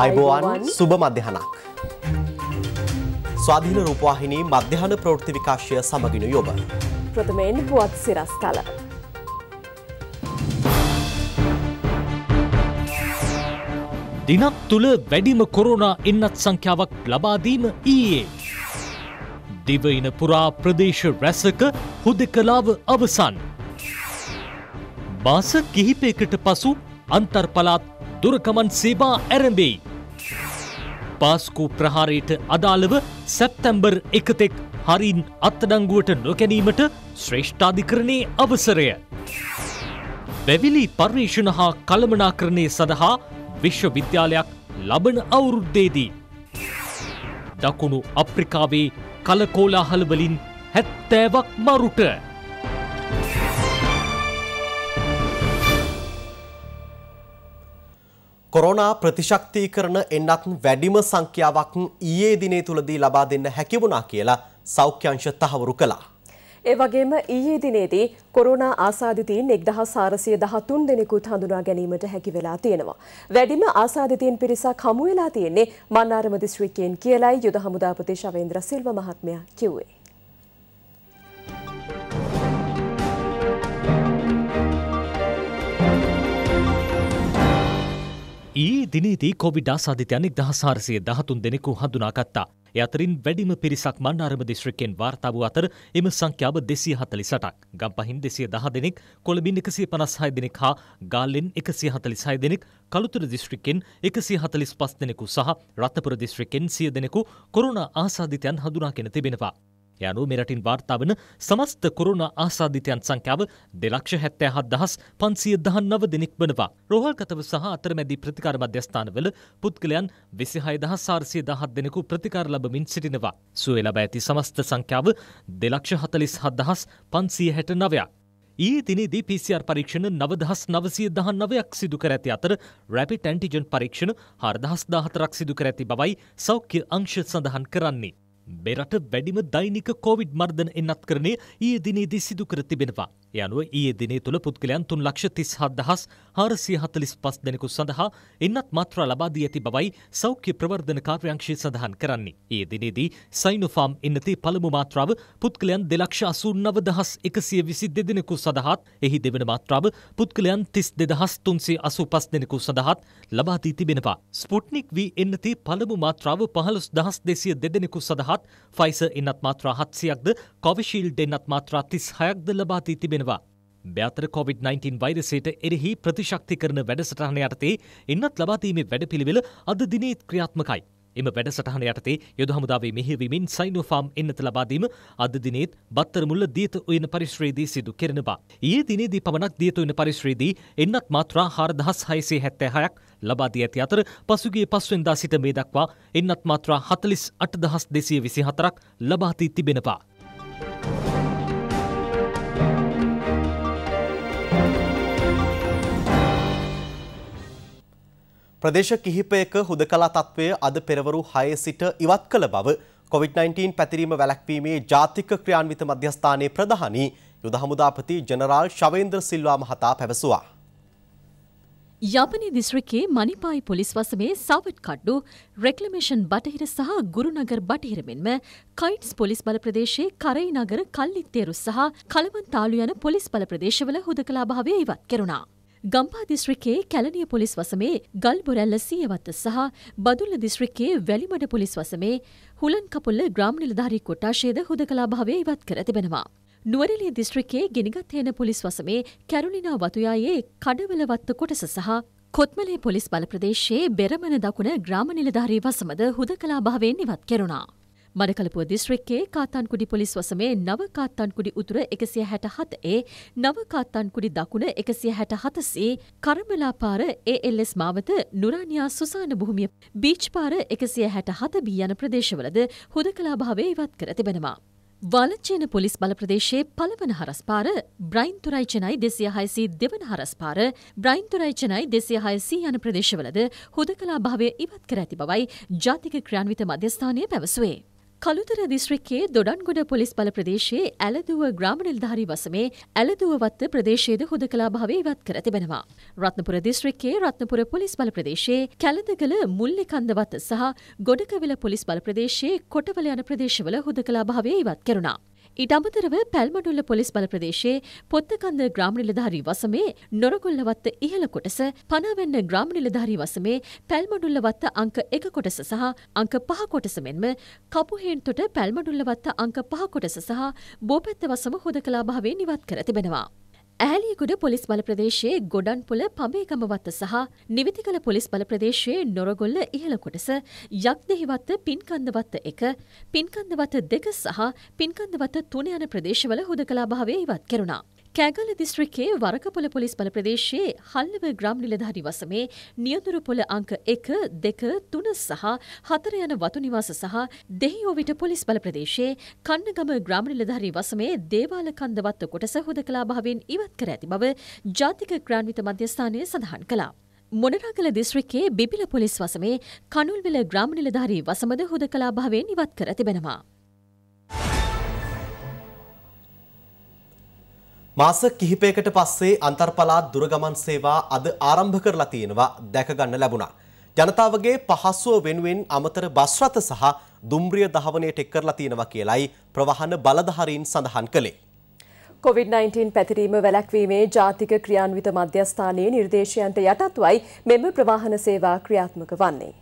අයිබෝවන් සුබ මධ්‍යහනක්. ස්වාධීන රූපවාහිනී මධ්‍යහන ප්‍රවෘත්ති විකාශය සමගිනු යොබ. ප්‍රථමයෙන් පුවත් සිරස්තල. දිනක් තුළ වැඩිම කොරෝනා එන්නත් සංඛ්‍යාවක් ලබාදීම ඊයේ. දිවයින පුරා ප්‍රදේශ රැසක හුදෙකලාව අවසන්. මාස කිහිපයකට පසු අන්තර්පලාත් දුරකමන් සේවා ඇරඹෙයි. පාස්කු ප්‍රහාරයට අදාළව සැප්තැම්බර් එකතෙක් හරින් අත්තඩංගුවට නොකැනීමට ශ්‍රේෂ්ඨාධිකරණයේ අවසරය. වැවිලි පර්යේෂණ හා කළමනාකරණය සඳහා විශ්වවිද්‍යාලයක් ලබන අවුරුද්දේදී. දකුණු අප්‍රිකාවේ කලකෝලාහලවලින් හැත්තෑවක් මරුට. කොරෝනා ප්‍රතිශක්තිකරණ එන්නත් වැඩිම සංඛ්‍යාවක් ඊයේ දිනේ තුලදී ලබා දෙන්න හැකි වුණා කියලා සෞඛ්‍යංශ තහවුරු කළා. ඒ වගේම ඊයේ දිනේදී කොරෝනා ආසාදිතයින් 1413 දෙනෙකුත් හඳුනා ගැනීමට හැකි වෙලා තියෙනවා. වැඩිම ආසාදිතයින් පිරිසක් හමු වෙලා තියෙන්නේ මන්නාරම දිස්ත්‍රික්කයෙන් කියලයි යුද හමුදා ප්‍රදේශ අවේන්ද්‍ර සිල්වා මහත්මයා කිව්වේ. ඊ දිනේදී කොවිඩ් ආසාධිතයන් එක්දහසාරසය දහතුන් දෙනෙකු හඳුනාගත්තා. යතරින් වැඩිම පිරිසක් මන්නාරම දිශ්‍රිකෙන් වාර්තා වූ අතර එම සංඛ්‍යාව දෙසිය හතලිසටක්. ගම්පහින් දෙසිය දහ දෙනෙක්, කොළඹින් එකසිය පනස්හය දෙනෙක් හා ගාල්ලෙන් එකසිය හතලිසය දෙනෙක්, කළුතුර දිස්ත්‍රික්කෙන් එකසිය හතලිස් පස් දෙනෙකු සහ රත්තපුර දිස්ත්‍රික්කෙන් සිය දෙනෙකු කොරුණ ආසාධිතයන් හඳුනාගෙන තිබෙනවා. යනු මෙරටින් වාර්තාාවන සමස්ත කොරුණ ආසාධිතයන් සංඛ්‍යාව දෙලක්ෂ හැත්තෑ හත් දහස් පන්සිය දහන් නව දෙනෙක් වනවා. රෝහල්කතව සහ අතරමැදි ප්‍රතිකාර මධ්‍යස්ථානවල පුද්ගලයන් විසිහය දහසාර්සිය දහත් දෙනෙකු ප්‍රතිකාර ලබමින් සිටිනවා. සුවලබ ඇති සමස්ත සංඛ්‍යාව දෙලක්ෂ හතලිස් හත් දහස් පන්සිය හැට නවයක්. ඊයේ දිනේදී PCR පරීක්ෂණ 9919ක් සිදු කර ඇති අතර rapid antigen පරීක්ෂණ 4014ක් සිදු කර ඇති බවයි සෞඛ්‍ය අංශ සඳහන් කරන්නේ. මෙරට වැඩිම දෛනික කොවිඩ් මර්ධන එන්නත් කරනේ ඊයේ දිනේදී සිදු කර තිබෙනවා. ඒ අනුව ඊයේ දිනේ තුළ පුද්ගලයන් 3,37,445 දෙනෙකු සඳහා ඉන්නත් මාත්‍රා ලබා දී ඇති බවයි සෞඛ්‍ය ප්‍රවර්ධන කාර්යාංශය සඳහන් කරන්නේ. ඊයේ දිනේදී සයිනෝෆාම් ඉන්නතේ පළමු මාත්‍රාව පුද්ගලයන් 2,89,122 දෙනෙකු සඳහාත් එහි දෙවන මාත්‍රාව පුද්ගලයන් 32,385 දෙනෙකු සඳහාත් ලබා දී තිබෙනවා. ස්පුට්නික් V ඉන්නතේ පළමු මාත්‍රාව 15,202 දෙනෙකු සඳහාත් ෆයිසර් ඉන්නත් මාත්‍රා 700ක්ද කොවිෂීල්ඩ් ඉන්නත් මාත්‍රා 36ක්ද ලබා දී තිබෙනවා. තියෙනවා. බ්‍යාතර COොVID-19 වෛරසයට එරෙහි ප්‍රතිශක්ති කරන වැඩසටහන යටතේ එන්නත් ලබාදීමේ වැඩපිළිවෙල අද දිනීත් ක්‍රියාත්මකයි. එම වැඩසටහන යටතේ යොදු හමුදාවේ මෙහිවීමෙන් සයිනෝෆාම් එන්නත ලබාදීම අද දිනේත් බත්තරමුල්ල දියත උයන පරිශ්‍රයේදී සිදු කෙරෙනවා. ඊයේ දිනේදී පමණක් දියත උයන පරිශ්‍රයේදී එන්නත් මාත්‍රා හාරදහස් හයසේ හැත්තෑ හයක් ලබා දී ඇති අතර පසුගේ පස්වෙන්දා සිට මේ දක්වා එන්නත් මාත්‍රා හතලිස් අටදහස් දෙසිය විසි හතරක් ලබාදී තිබෙනවා. ප්‍රදේශ කිහිපයක හුදකලා තත්ත්වය අද පෙරවරු 6 සිට ඉවත් කළ බව COVID-19 පැතිරීම වැළැක්වීමේ ජාතික ක්‍රියාන්විත මධ්‍යස්ථානයේ ප්‍රධානී යුද හමුදාපති ජනරාල් ශවේන්ද්‍ර සිල්වා මහතා පැවසුවා. යපනි දිස්ත්‍රික්කයේ මනිපායි පොලිස් වසමේ සවට් කඩ්ඩු, රෙක්ලමේෂන් බටහිර සහ ගුරුනගර බටහිර මෙන්ම කයිට්ස් පොලිස් බල ප්‍රදේශයේ කරයි නගර කල්ලිත්තේරු සහ කලවන් තාලු යන පොලිස් බල ප්‍රදේශවල හුදකලා භාවය ඉවත් කෙරුණා. ගම්පා දිස්ත්‍රික්කයේ කැලණිය පොලිස් වසමේ ගල්බොරැල්ල සීයවත්ත සහ බදුල්ල දිස්ත්‍රික්කයේ වැලිමඩ පොලිස් වසමේ හුලන් කපුල්ල ග්‍රාම නිලධාරී කොට්ටාශයේද හුදකලාභාවය ඉවත් කර තිබෙනවා. නුවරලිය දිස්ත්‍රික්කයේ ගිනිගත් හේන පොලිස් වසමේ කැරුලිනා වතුයායේ කඩවලවත්ත කොටස සහ කොත්මලේ පොලිස් බල ප්‍රදේශයේ බෙරමන දකුණ ග්‍රාම නිලධාරී වසමද හුදකලාභාවයෙන් ඉවත් කෙරුණා. මඩකලපුව දිස්ත්‍රික්කයේ කාතන්කුඩි පොලිස් වසමේ නව කාත්තන්කුඩි උතුර එකසිය හැට හත ඒ නව කාත්තන්කුඩි දකුණ එකසිය හැට හතසේ කරමලාපාර ඒල්ස් මාවත නුරාණයා සුසාන භූමිය බීච්පාර එකසිය හැට හත බී යන ප්‍රදේශවලද හොද කලා භාවේ ඉවත් කර තිබෙනවා. වලච්චේන පොලිස් බල ප්‍රදේශයේ පළවන හරස්පාර බ්‍රයින්තුරයිචනයි දෙසිය හයසී දෙවන හරස්පාර බ්‍රයින්තුරයිචනයි දෙසිය හයසී යන ප්‍රදේශවලද හොද කලා භාවය ඉවත් කර ඇති බවයි ජාතික ක්‍රියාන්විත මධ්‍යස්ථානය පැවසුවේ. කළුතර දිස්ත්‍රික්කයේ දොඩන්ගොඩ පොලිස් බල ප්‍රදේශයේ ඇලදුව ග්‍රාම නිලධාරී වසමේ ඇලදුවවත්ත ප්‍රදේශයේද හුදකලා භාවය ඉවත් කර තිබෙනවා. රත්නපුර දිස්ත්‍රික්කයේ රත්නපුර පොලිස් බල ප්‍රදේශයේ කැලදගල මුල්ලිකන්දවත්ත සහ ගොඩකවිල පොලිස් බල ප්‍රදේශයේ කොටවල යන ප්‍රදේශවල හුදකලා භාවය ඉවත් කෙරුණා. ඊට අමතරව පැල්මඩුල්ල පොලිස් බල ප්‍රදේශයේ පොත්තකන්ද ග්‍රාම නිලධාරී වසමේ නොරගොල්ලවත්ත ඉහළ කොටස පනාවෙන්න ග්‍රාම නිලධාරී වසමේ පැල්මඩුල්ලවත්ත අංක එක කොටස සහ අංක පහ කොටස මෙන්ම කපුහෙන්තොට පැල්මඩුල්ලවත්ත අංක පහ කොටස සහ බෝපැත්ත වසම හොදකලා භාවේ නිවත් කර තිබෙනවා. ඇහලියකුඩ පොලිස් බල ප්‍රදේශයේ ගොඩන්පොල පබේකම වත්ත සහ නිවිතිකල පොලිස් බල ප්‍රදේශයේ නොරගොල්ල ඉහළ කොටස යක්දෙහිවත්ත පින්කන්දවත්ත එක පින්කන්දවත දෙක සහ පින්කන්දවත තුන යන ප්‍රදේශවල හුදකලා භාවය ඉවත් කෙරුණා. කෑගල දිස්ත්‍රිකයේ වරකපොල පොලිස් බල ප්‍රදේශයේ හල්ලව ග්‍රම් නිලධාරි වසමේ නියඳුරු පොළ අංක එක දෙක තුන සහ හතර යන වතු නිවාස සහ දෙහිඔවිට පොලිස් බල ප්‍රදේශයේ කන්නගම ග්‍රාම නිලධාරි වසමේ දේවාල කන්දවත්ත කොටස හුදකලා භාවෙන් ඉවත් කර ඇති බව ජාතික ක්‍රාන්විත මධ්‍යස්ථානය සඳහන් කළා. මොනරාගල දිස්ත්‍රික්කයේ බිබිල පොලිස් වසමේ කනුල්විල ග්‍රාම නිලධාරී වසමද හුදකලා භාවයෙන් ඉවත් කර තිබෙනවා. මාස කිහිපයකට පස්සේ අන්තර්පලාත් දුරගමන් සේවා අද ආරම්භ කරලා තියෙනවා දැකගන්න ලැබුණා. ජනතාවගේ පහසුව වෙනුවෙන් අමතර බස් රථ සහ දුම්රිය දහවණයට එක් කරලා තියෙනවා කියලයි ප්‍රවාහන බලධාරීන් සඳහන් කළේ. COVID-19 පැතිරීම වැළැක්වීමේ ජාතික ක්‍රියාන්විත මධ්‍යස්ථානයේ නිර්දේශයන්ට යටත්වයි මෙම ප්‍රවාහන සේවා ක්‍රියාත්මක වන්නේ.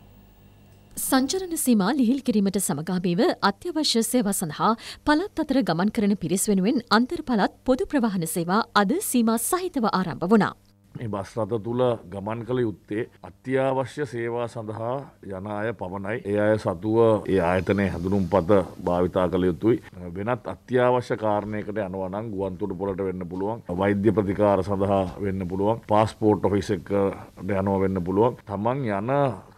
සංචරණ සීමා ලිහිල් කිරීමට සමගාමීව අත්‍යවශ්‍ය සේවා සඳහා පළත් අතර ගමන් කරන පිරිස් වෙනුවෙන් අන්තර් පළත් පොදු ප්‍රවාහන සේවා අද සීමා සහිතව ආරම්භ වුණා. මේ බස් රථ තුළ ගමන් කළ යුත්තේ අත්‍යවශ්‍ය සේවා සඳහා යන අය පමණයි. ඒ අය සතුව ඒ ආයතනය හැඳුනුම් පත භාවිතා කළ යුතුයි. වෙනත් අත්‍යවශ්‍ය කාරණයකට යනවා නම් ගුවන්තුඩු පොළට වෙන්න පුළුවන්. වෛද්‍ය ප්‍රතිකාර සඳහා වෙන්න පුළුවන්. පාස්පෝර්ට් ඔෆිස් එකට යනවා වෙන්න පුළුවන්. තමන් යන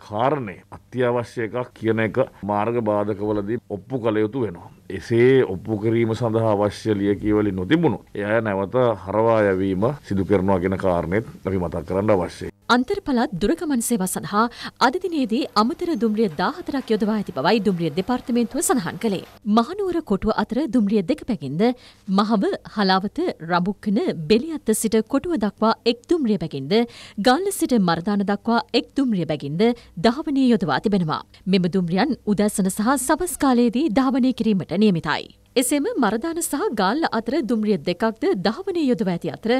කාරණය අත්‍යවශ්‍ය එකක් කියන එක මාර්ග බාධකවලදී ඔප්පු කළ යුතු වෙනවා. එසේ ඔප්පු කිරීම සඳහා අවශ්‍ය ලියකියවලින් නොතිබුණු එය නැවත හරවා යැවීම සිදු කරනවා කියන කාරණෙත් අපි මතක් කරන්න අවශ්‍යයි. අන්තර්පළාත් දුරකමන් සේවා සඳහා අද දිනේදී අමතර දුම්රිය 14ක් යොදවා ඇති බවයි දුම්රිය දෙපාර්තමේන්තුව සඳහන් කළේ. මහනුවර කොටුව අතර දුම්රිය දෙක පැකින්ද මහව, හලාවත, රඹුක්කන, බෙලියත්ත සිට කොටුව දක්වා එක් දුම්රිය පැකින්ද ගල්ල සිට මරදාන දක්වා එක් දුම්රිය පැකින්ද දහවනේ යොදවා තිබෙනවා. මෙම දුම්රියන් උදැසන සහ සවස් කාලයේදී දහවනේ කිරීමට නියමිතයි. එසේම මරදාන සහ ගාල්ල අතර දුම්රිය දෙකක්ද දහවනය යොදව ඇති අතර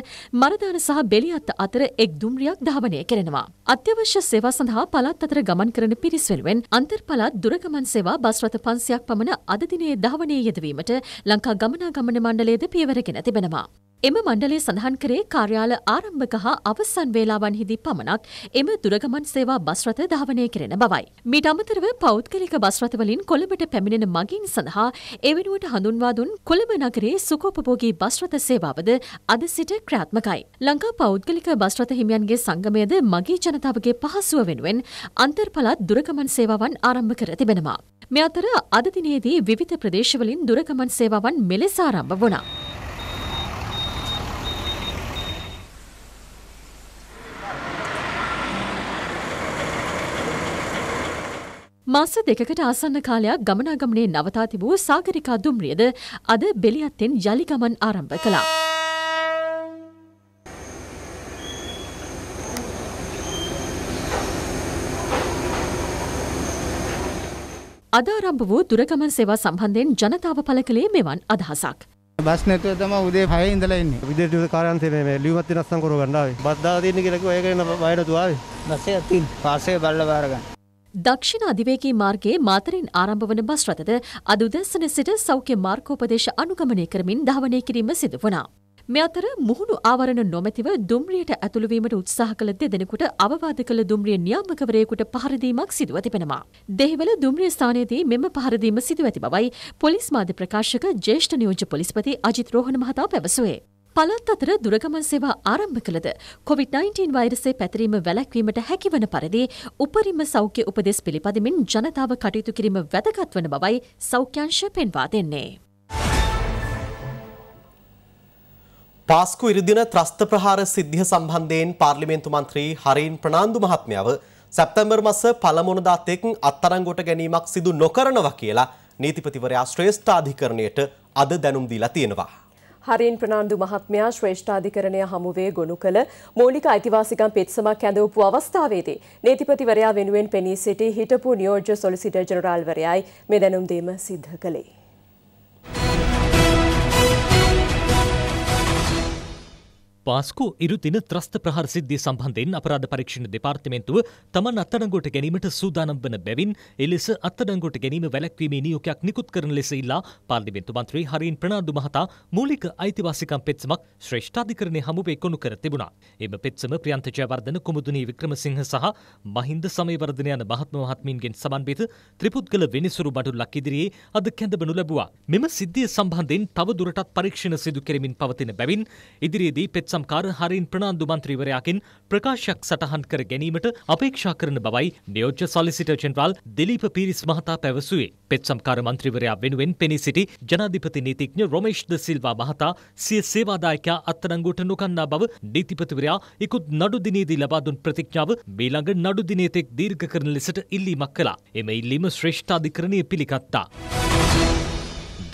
මරදාන සහ බෙලියත් අතර එක් දුම්රියක් දහවනය කරනවා. අත්‍යවශ්‍ය සේවා සඳහා පළත් අතර ගමන් කරන පිරිස් වෙනුවෙන් අන්තර් පළාත් දුරගමන් සේවා බස් රථ 500ක් පමණ අද දිනේ දහවනය යෙදවීමට ලංකා ගමනාගමන මණ්ඩලයේද පියවර ගෙන තිබෙනවා. එම මණ්ඩලය සඳහන් කරේ කාර්යාල ආරම්භක හා අවසන් වේලාවන්හිදී පමණක් එම දුරගමන් සේවා බස්රථ ධාවනය කරන බවයි. මීට අමතරව පෞද්ගලික බස්රථවලින් කොළඹට පැමිණෙන මගින් සඳහා එවෙනුවට හඳුන්වා දුන් කොළඹ නගරේ සුකෝපභෝගී බස්රථ සේවාවද අද සිට ක්‍රියාත්මකයි. ලංකා පෞද්ගලික බස්රථ හිමියන්ගේ සංගමයද මගී ජනතාවගේ පහසුව වෙනුවෙන් අන්තර්පලත් දුරගමන් සේවාවන් ආරම්භ කර තිබෙනවා. මෙ අතර අද දිනේදී විවිධ ප්‍රදේශවලින් දුරගමන් සේවාවන් මෙලෙස ආරම්භ වුණා. මාස දෙකකට ආසන්න කාලයක් ගමනාගමනයේ නවතා තිබූ සාගරිකා දුම්රියද අද බෙලියත්තෙන් යළි ගමන් ආරම්භ කළා. අද ආරම්භ වූ දුරගමන් සේවා සම්බන්ධයෙන් ජනතාව පළ කළේ මෙවන් අදහසක්. බස් නැතුව තම උදේ පහේ ඉඳලා එන්නේ. විදේශ දූත කාර්යාන්තයේ මේ ලියුමත් වෙනස්සම් කරව ගන්න ආවේ. බස් දාලා තියෙන කියලා කිව්වා ඒක එන බයරතු ආවේ. බස් එක තියෙන. පාසේ බල්ල බාර ගන්න. දක්ෂිණ අධිවේගී මාර්ගයේ මාතරෙන් ආරම්භ වන බස් රථද අද උදැසන සිට සෞඛ්‍ය මාර්ගෝපදේශ අනුගමනය කරමින් ධාවනය කිරීම සිදු වුණා. මේ අතර මුහුණු ආවරණ නොමැතිව දුම්රියට ඇතුළු වීමට උත්සාහ කළ දෙදෙනෙකුට අවවාද කළ දුම්රිය නියාමකවරයෙකුට පහර දීමක් සිදුව තිබෙනවා. දෙහිවල දුම්රිය ස්ථානයේදී මෙම පහර දීම සිදුව ඇති බවයි පොලිස් මාධ්‍ය ප්‍රකාශක ජ්‍යෙෂ්ඨ නියෝජ්‍ය පොලිස්පති අජිත් රෝහණ මහතා පැවසුවේ. පළත් අතර දුරගමන් සේවා ආරම්භ කළද කොවිD-19 වෛරසේ පැතිරීම වැළැක්වීමට හැකිවන පරිදි උපරිම සෞඛ්‍ය උපදෙස් පිළිපදමින් ජනතාව කටයුතු කිරීම වැදගත් වන බවයි සෞඛ්‍යංශ පෙන්වා දෙන්නේ. පාස්කු ඉරිදින ත්‍රස්ත ප්‍රහාර සිද්ධිය සම්බන්ධයෙන් පාර්ලිමේන්තු මන්ත්‍රී හරීන් ප්‍රනාන්දු මහත්මයාව සැප්තැම්බර් මස පළමුණදා තෙක් අත්තරංගොට ගැනීමක් සිදු නොකරනවා කියලා නීතිපතිවරයා ශ්‍රේෂ්ඨාධිකරණයට අද දැනුම් දීලා තියෙනවා. හරින් ප්‍රනාන්දු මහත්මයා ශ්‍රේෂ්ඨාධිකරණය හමුවේ ගොනු කළ මූලික අයිතිවාසිකම් පෙත්සමක් ඇඳවපු අවස්ථාවේදී නීතිපතිවරයා වෙනුවෙන් පෙනී සිටි හිටපු නියෝජ්‍ය සොලිසිටර් ජනරාල්වරයයි මේ දැනුම් දීම සිද්ධ කළේ. පාස්කු ඉරුතින ත්‍රස්ත ප්‍රහාර සිද්ධිය සම්බන්ධයෙන් අපරාධ පරීක්ෂණ දෙපාර්තමේන්තුව තමන් අත්අඩංගුවට ගැනීමට සූදානම් වන බැවින් එලෙස අත්අඩංගුවට ගැනීම වැළැක්වීමේ නියෝගයක් නිකුත් කරන ලෙස ඉල්ලා පාර්ලිමේන්තු මන්ත්‍රී හරීන් ප්‍රනාන්දු මහතා මූලික අයිතිවාසිකම් පෙත්සමක් ශ්‍රේෂ්ඨාධිකරණය හමුවේ කොනු කර තිබුණා. එම පෙත්සම ප්‍රියන්ත ජයවර්ධන කුමුදුනී වික්‍රමසිංහ සහ මහින්ද සමයවර්ධන යන මහත්ම මහත්මීන්ගෙන් සමන්විත ත්‍රිපුද්ගල විනිසුරු බඩුල්ලක් ඉදිරියේ අද කැඳවනු ලැබුවා. මෙම සිද්ධිය සම්බන්ධයෙන් තව දුරටත් පරීක්ෂණ සිදු කෙරෙමින් පවතින බැවින් ඉදිරියේදී පෙත් සම්කාර හරින් ප්‍රනාන්දු මන්ත්‍රීවරයාකින් ප්‍රකාශයක් සටහන් කර ගැනීමට අපේක්ෂා කරන බවයි නියෝජ්‍ය සොලිසිටර් ජෙනරාල් දිලීප පීරිස් මහතා පැවසුවේ. පෙත් සම්කාර මන්ත්‍රීවරයා වෙනුවෙන් පෙනී සිටි ජනාධිපති නීතිඥ රොමේෂ් ද සිල්වා මහතා සිය සේවාදායකයා අත්අඩංගුවට නොගන්නා බව නීතිපතිවරයා ඉක්ුත් නඩු දිනේදී ලබා දුන් ප්‍රතිඥාව මීළඟ නඩු දිනේතෙක් දීර්ඝ කරන ලෙසට ඉල්ලීමක් කළා. එම ඉල්ලීම ශ්‍රේෂ්ඨාධිකරණය පිළිගත්තා.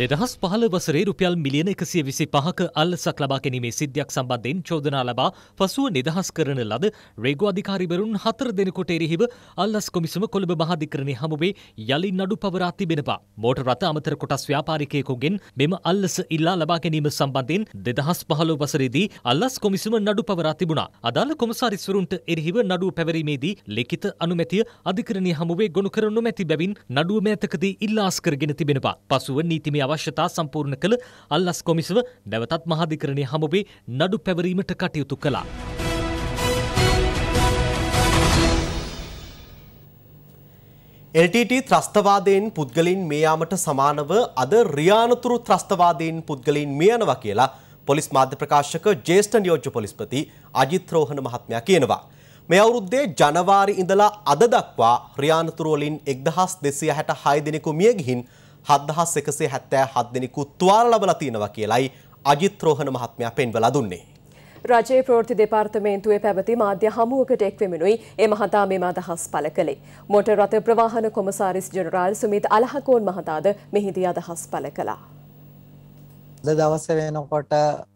දෙදහස් පහල වසරේ රුපියල් මිලියන එකසිය විසි පහක අල්ලසක් ලබා ගැනීමේ සිද්ධයක් සම්බන්ධයෙන් චෝදනා ලබා පසුව නිදහස් කරන ලද රේගු අධිකාරිවරුන් හතර දෙනකොට එරෙහිව අල්ලස් කොමිසම කොළඹ මහාධිකරණය හමුවේ යළින් නඩු පවරා තිබෙනවා. මෝටර් රථ අමතර කොටස් ව්‍යාපාරිකයෙකුගෙන් මෙම අල්ලස ඉල්ලා ලබා ගැනීම සම්බන්ධයෙන් දෙදහස් පහලෝ වසරේදී අල්ලස් කොමිසම නඩු පවරා තිබුණා. අදාළ කොමසාරිස්වරුන්ට එරෙහිව නඩුව පැවරීමේදී ලිඛිත අනුමැතිය අධිකරණය හමුවේ ගොනු කරනු මැති බැවින් නඩුව මෑතකදී ඉල්ලාස් කරගෙන තිබෙනවා. පසුව නීතිමය අවශ්‍යතා සම්පූර්ණ කළ අල්ලස් කොමිසව නැවතත් මහාධිකරණය හමුවේ නඩු පැවරීමට කටයුතු කළා. LTT ත්‍රස්තවාදයෙන් පුද්ගලින් මියයාමට සමානව අද රියානතුරු ත්‍රස්තවාදයෙන් පුද්ගලින් මියනවා කියලා පොලිස් මාධ්‍ය ප්‍රකාශක ජේෂ්ඨ නියෝජ්‍ය පොලිස්පති අජිත් රෝහණ මහත්මයා කියනවා. මේ අවුරුද්දේ ජනවාරි ඉඳලා අද දක්වා රියානතුරු වලින් 1266 දිනෙක මිය ගිහින් හත්දහස් එකසේ හැත්තෑ හත්දෙනෙකු තුවාල ලබලා තියෙනවා කියලයි අජිත් රෝහණ මහත්මයා පෙන්වලා දුන්නේ. රජයේ ප්‍රෘති දෙපාර්තමේන්තුවේ පැවති මාධ්‍ය හමුවකට එක්වෙමෙනුයි ඒ මහතා මෙම අදහස් පල කළේ. මොට රථ ප්‍රවාහන කොමසාරිස් ජනරාල් සුමිත් අලහකෝන් මහතාද මෙහිදී අදහස් පල කලා. අද දවස වෙනකොට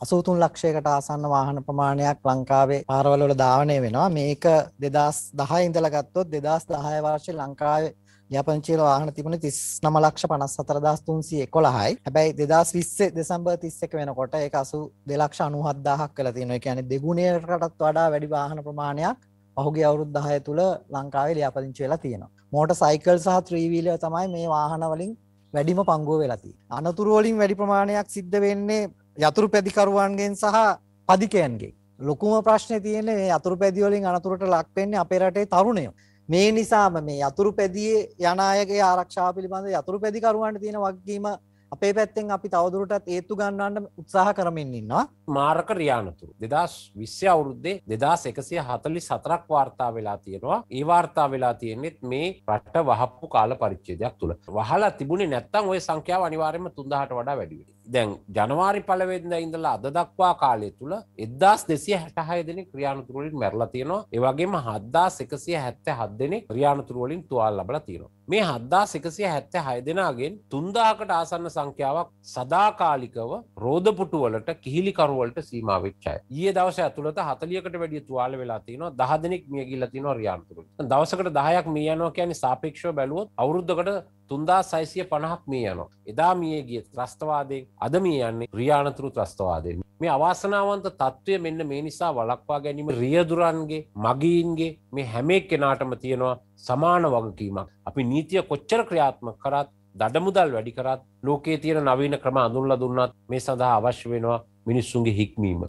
83 ලක්ෂයකට ආසන්න වාහන ප්‍රමාණයක් ලංකාවේ පාරවල වල ධාවනය වෙනවා. මේක 2010 ඉඳලා ගත්තොත් 2010 වර්ෂයේ ලංකාවේ යාපනචීල වාහන තිබුණ 39 ලක්ෂ 54311යි. හැබැයි 2020 දෙසැම්බර් 31 වෙනකොට ඒක 82 ලක්ෂ 97000ක් වෙලා තියෙනවා. ඒ කියන්නේ දෙගුණයකටත් වඩා වැඩි වාහන ප්‍රමාණයක් පහුගේ අවුරුදු 10 තුල ලංකාවේ ලියාපදිංචි වෙලා තියෙනවා. මෝටර් සයිකල් සහ ත්‍රිවීලය තමයි මේ වාහන වලින් වැඩිම පංගුව වෙලති. අනතුරුවලින් වැඩි ප්‍රමාණයක් සිද්ධ වෙන්නේ යතුරු පැදිකරුවන්ගෙන් සහ පදිකයන්ගේ. ලොකුම ප්‍රශ්නය තියන්නේ මේ අතුරු පැදිවලින් අනතුරට ලක්වෙන්නේ අපේ රටේ තරුණයෝ. මේ නිසාම මේ යතුරු පැදියේ යනායගේ ආරක්ෂා පිළිබඳ යතුරු පැදිකරුවන්ට තියෙන වගකීම අපේ පැත්තෙන් අපි තවදුරටත් ඒත්තු ගන්නන්න උත්සාහ කරමින් ඉන්නවා මාරක රියානතුරු දෙදස් විශ්‍ය අවුරුද්දේ දෙදස් එකසිය හතලි සතරක් වාර්තා වෙලා තියෙනවා ඒ වාර්තා වෙලා තියෙන්නෙත් මේ රට්ට වහප්පු කාල පරිච්චේදයක් තුළ වහලා තිබුණේ නැත්තම් ඔය සංඛ්‍යාව අනිවාරයම තුන්දහට වඩා වැඩිවෙේ දැන් ජනවාරි පලවෙද ඉඳලා අද දක්වා කාලය තුළ එදදාස් දෙසිය හැටහය දෙන ක්‍රියාණතුරුවලින් මැරල තියෙනවා ඒවගේම හද්දා එකසිය හැත්ත හත් දෙනෙ ක්‍රියාණතුරුවලින් තුවාල් ලබල තියෙනවා මේ හද්දා එකසිය හැත්ත හය දෙෙනගෙන් තුන්දාකට ආසන්න සංඛ්‍යාවක් සදාකාලිකව රෝධපුටුවලට කිහිලිකරුවලට සීමවිච්චය ඒ දවස ඇතුළට හතලියකට වැඩිය තුවාල වෙලා තියෙනවා දහදනෙක් මියගිල්ල තිනවා රියාන්තුරු දවසකට දහයක් මියනෝ කියන සාපේක්ෂව බැලුවොත් අවුරුද්ධකට තුන්දා සයිසිය පණහක් මේ යනවා. එදා මිය ගිය ත්‍රස්තවාදයෙන් අද මිය යන්නේ රියානතුරු ත්‍රස්තවාදයෙන්. මේ අවාසනාවන්ත තත්ත්වය මෙන්න මේ නිසා වලක්වා ගැනීම රියදුරන්ගේ මගීන්ගේ මේ හැමේ කෙනාටම තියෙනවා සමාන වගකීමක්. අපි නීතිය කොච්චර ක්‍රියාත්ම කරත් දඩමුදල් වැඩි කරත් ලෝකයේ තියෙන නවීන ක්‍රම අඳුන්ල දුන්නත් මේ සඳහා අවශ්‍ය වෙනවා මිනිස්සුන්ගේ හික්මීම.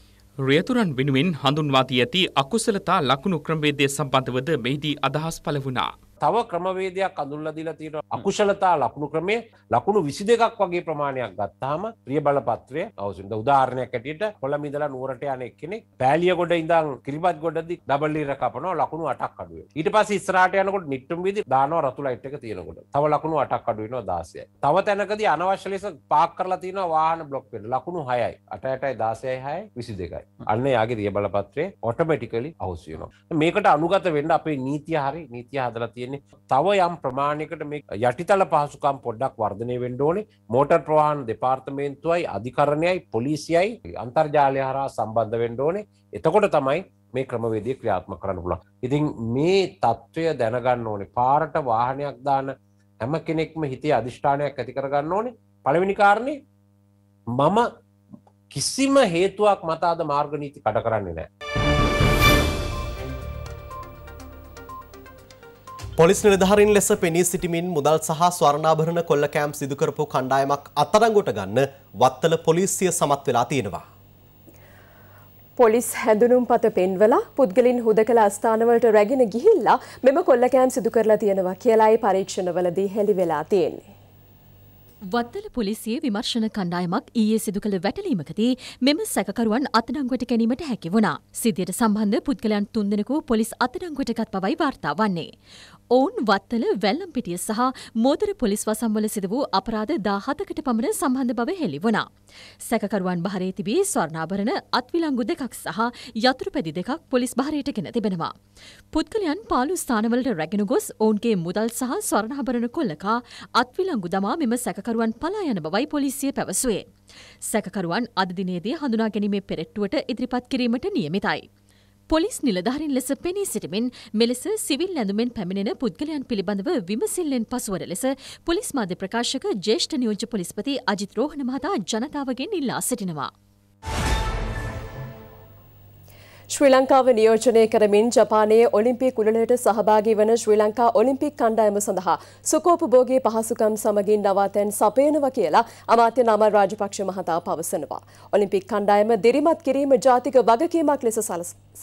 රියතුරන් වෙනුවෙන් හඳුන්වාදී ඇති අකුසලතා ලකුණු ක්‍රමවේදය සම්බන්ධවද මෙහිදී අදහස් පළ වුණා. තව ක්‍රමවේදයක් අඳුල්ල දිලා තියෙන අකුශලතා ලකුණු ක්‍රමය ලකුණු විසි දෙකක් වගේ ප්‍රමාණයක් ගත්තාම ප්‍රිය බලපත්‍රය අවසුන්ද උදාහරණයක් ඇටියට කොළමිදලා නුවරට යන එක්කෙනෙක් පෑලිය ගොඩ ඉඳන් කිරිබත් ගොඩදි ඩබල්ලීර e කපනවා ලකුණු අටක් අඩුවේ ඊට පස්සේ ඉස්සරහට යනකොට නිට්ටුම් විදි දානවා රතු ලයිට් එක තියෙනකොට තව ලකුණු අටක් අඩු වෙනවා 16යි තව තැනකදී අනවශ්‍ය ලෙස පාක් කරලා තියෙනවා වාහන බ්ලොක් වෙන්න ලකුණු 6යි 8ටයි 16යි 6යි 22යි අන්න යාගේ රිය බලපත්‍රය ඔටෝමැටිකලි අවශ්‍ය වෙනවා මේකට අනුගත වෙන්න අපේ නීතිය හරි නීතිය හදලා තියෙන තියෙන්නේ තව යම් ප්‍රමාණයකට මේ යටිතල පහසුකම් පොඩ්ඩක් වර්ධනය වෙන්ඩෝනේ මෝටර් ප්‍රවාන් දෙපාර්තමේන්තුවයි අධිකරණයයි පොලිසියයි අන්තර්ජාලය හරා සම්බන්ධ වෙන්ඩෝනේ එතකොට තමයි මේ ක්‍රමවේදී ක්‍රියාත්ම කරන්න පුලන් ඉතින් මේ තත්ත්වය දැනගන්න ඕනේ පාරට වාහනයක් දාන හැම කෙනෙක්ම හිතේ අධිෂ්ඨානයක් ඇති කරගන්න ඕනේ පළවෙනි කාරණේ මම කිසිම හේතුවක් මතාද මාර්ගනීති කඩ කරන්නේ නෑ පොලිස් නිලධාරීන් ලෙස පෙනී සිටිමින් මුදල් සහ ස්වර්ණාභරණ කොල්ල කෑම් සිදුකරපු කණ්ඩායමක් අත්අඩංගුවට ගන්න වත්තල පොලිසිය සමත් වෙලා තියෙනවා. පොලිස් හැඳුනුම් පත පෙන්වලා පුද්ගලින් හුදකලා ස්ථානවලට රැගෙන ගිහිල්ලා මෙම කොල්ල කෑම් සිදු කරලා තියෙනවා කියලායි පරීක්ෂණවලදී හෙළි වෙලා තියෙන්නේ. වත්තල පොලිසියේ විමර්ශන කණ්ඩායමක් ඊයේ සිදු කළ වැටලීමකදී මෙම සැකකරුවන් අත්අඩංගුවට ගැනීමට හැකි වුණා. සිද්ධියට සම්බන්ධ පුද්ගලයන් තුන්දෙනෙකු පොලිස් අත්අඩංගුවටගත් බවයි වාර්තා වන්නේ. ඔවුන් වත්තල වැල්ලම්පිටිය සහ මෝදර පොලිස් වසම්වල සිද වූ අපරාධ දාහතකට පමණ සම්බන්ධ බව හෙළි වුණා. සැකකරුවන් භාරේ තිබී ස්වර්ණාභරණ අත්විලංගු දෙකක් සහ යතුරු පැදි දෙකක් පොලිස් භාරයට ගෙන තිබෙනවා. පුද්ගලයන් පාලු ස්ථානවලට රැගෙන ගොස් ඔවුන්ගේ මුදල් සහ ස්වර්ණාභරණ කොල්ලකා අත්විලංගු දමා මෙම සැකකරුවන් පලා යන බවයි පොලිසිය පැවසුවේ. සැකකරුවන් අද දිනේදී හඳුනා ගැනීමේ පෙරට්ටුවට ඉදිරිපත් කිරීමට නියමිතයි. පොලිස් නිලධාරින් ලෙස පෙනී සිටමින් මෙලෙස සිවිල් ඇඳුමෙන් පැමිණෙන පුද්ගලයන් පිළිබඳව විමසිල්ලෙන් පසුවර ලෙස පොලිස් මාධ්‍ය ප්‍රකාශක ජේෂ්ඨ නියෝජ්‍ය පොලිස්පති අජිත් රෝහණ මහතා ජනතාවගෙන් ඉල්ලා සිටිනවා. ශ්‍රී ලංකාව නියෝජනය කරමින් ජපානයේ ඔලිම්පික් උළලට සහභාගී වන ශ්‍රී ලංකා ඔලිම්පික් කණ්ඩායම සඳහා සුකෝපභෝගී පහසුකම් සමගින් නවාතැන් සපයනවා කියලා අමාත්‍ය නාමල් රාජපක්ෂ මහතා පවසනවා. ඔලිම්පික් කණ්ඩායම දිරිමත් කිරීම ජාතික වගකීමක් ලෙස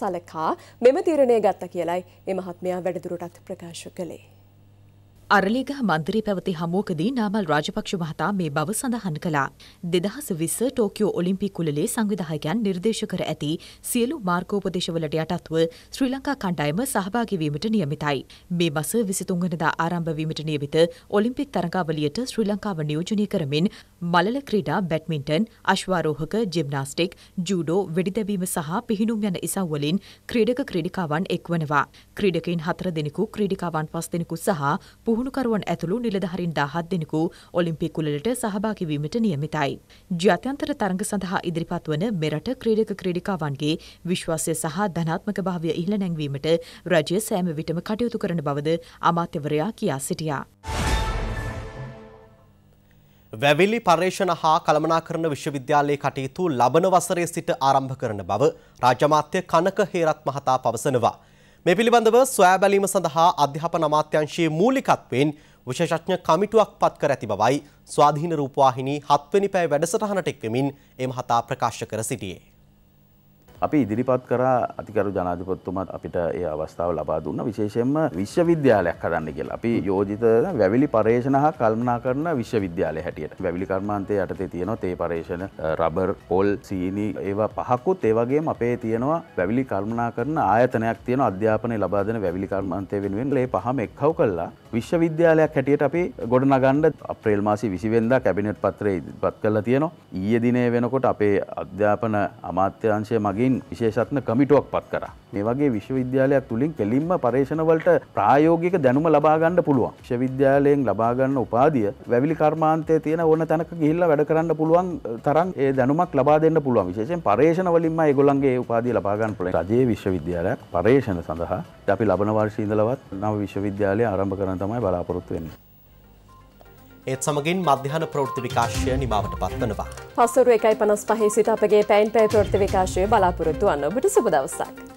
සලකා මෙම තීරණය ගත්ත කියලයි එ මහත්මයා වැඩදුරටත් ප්‍රකාශ කළේ. අරලිගහ මන්දිරේ පැවති හමුවකදී නාමල් රාජපක්ෂ මහතා මේ බව සඳහන් කළා. දෙදහස් විස්ස ටෝකියෝ ඔලිම්පික් කුලලේ සංවිධායකයන් නිර්දේශ කර ඇති සියලු මාර්ගෝපදේශවලට යටත්ව ශ්‍රී ලංකා කණ්ඩායම සහභාගිවීමට නියමිතයි. මේ මස විසිතුන්ගනදා ආරම්භවීමට නියමිත ඔලිම්පික් තරඟාවලියට ශ්‍රී ලංකාව නියෝජනය කරමින් මලල ක්‍රීඩා බැට්මින්ටන්, අශ්වාරෝහක, ජිම්නාස්ටික්, ජූඩෝ, වෙඩිතැබීම සහ පිහිනුම් යන ඉසව්වලින් ක්‍රීඩක ක්‍රීඩිකාවන් එක්වනවා. ක්‍රීඩකයින් හතර දෙනෙකු ක්‍රීඩිකාවන් පස් දෙනෙකු සහ පුහ පුහුණුකරුවන් ඇතුළු නිලධහරින් දාහත් දෙනෙකු ඔලිම්පික් උලට සහභාකිවීමට නියමිතයි. ජාත්‍යන්තර තරඟ සඳහා ඉදිරිපත් වන මෙරට ක්‍රීඩක ක්‍රීඩිකාවන්ගේ විශ්වාසය සහ ධනාත්මක භාවය ඉහළ නැංවීමට රජය සෑම විටම කටයුතු කරන බවද අමාත්‍යවරයා කියා සිටියා. වැවිලි පර්යේෂණ හා කළමනාකරන විශ්වවිද්‍යාලයේ කටයුතු ලබන වසරේ සිට ආරම්භ කරන බව රාජමාත්‍ය කනක හේරත් මහතා පවසනවා. මේ පිළිබඳව සොයා බැලීම සඳහා අධ්‍යාපන අමාත්‍යංශයේ මූලිකත්වයෙන් විශේෂඥ කමිටුවක් පත් කර ඇති බවයි ස්වාධීන රූපවාහිනී 7 වෙනි පැය වැඩසටහනට එක්වමින් එම හතා ප්‍රකාශ කර සිටියේ. අපි ඉදිරිපත් කරා අතිකරු ජනාධිපතිතුමත් අපිට ඒ අවස්ථාව ලබා දුන්න විශේෂයෙන්ම විශ්වවිද්‍යාලයක් හදන්න කියලා. අපි යෝජිත වැවිලි පර්යේෂණ හා කල්පනා කරන විශ්වවිද්‍යාලය හැටියට. වැවිලි කර්මාන්තයේ යටතේ තියෙනවා තේ පර්යේෂණ, රබර්, පොල්, සීනි ඒවා පහකුත් ඒ වගේම අපේ තියෙනවා වැවිලි කල්පනා කරන ආයතනයක් තියෙනවා අධ්‍යාපනය ලබා දෙන වැවිලි කර්මාන්තය වෙනුවෙන් ඒ පහම එක්හව් කළා විශ්වවිද්‍යාලයක් හැටියට අපි ගොඩනගන්න අප්‍රේල් මාසේ 20 වෙනිදා කැබිනට් පත්‍රය ඉදිරිපත් කළා තියෙනවා. ඊයේ දිනේ වෙනකොට අපේ අධ්‍යාපන අමාත්‍යාංශය මගින් තුළින් විශේෂත්න කමිටුවක් පත් කර. මේ වගේ විශ්වවිද්‍යාලයක් තුළින් කෙලින්ම පර්ේෂණවලට ප්‍රායෝගික දැනුම ලබාගන්න පුළුවන් ශවිද්‍යාලයෙන් ලබාගන්න උපාදිය වැවිලි කර්මාන්තය තියෙන ඕන තැනක ගිල්ල වැඩ කරන්න පුළුවන් තරන් ඒ දැනුමක් ලබා දෙන්න පුළුවන් විශේෂෙන් පර්ේෂණවලින්ම ඒගොලන්ගේ උපාදී ලබාගන්න පුළ රජයේ විශ්වවිද්‍යාලයක් පර්ේෂණ සඳහා අපි ලබන වර්ෂීදලවත් නව විශ්වවිද්‍යාලය ආරම්භ කරන තමයි බලාපොරොත්තු වෙන්නේ. ඒත් සමගින් මධ්‍යහන ප්‍රෘති විකාශය නිමාවට පත්වනවා. පසුරු එකයි පනස් පහේ සිට අපගේ පැයින් පැයි ප්‍රෘති විකාශය බලාපොරොත්තුවන්න ඔබට සුබදවසක්.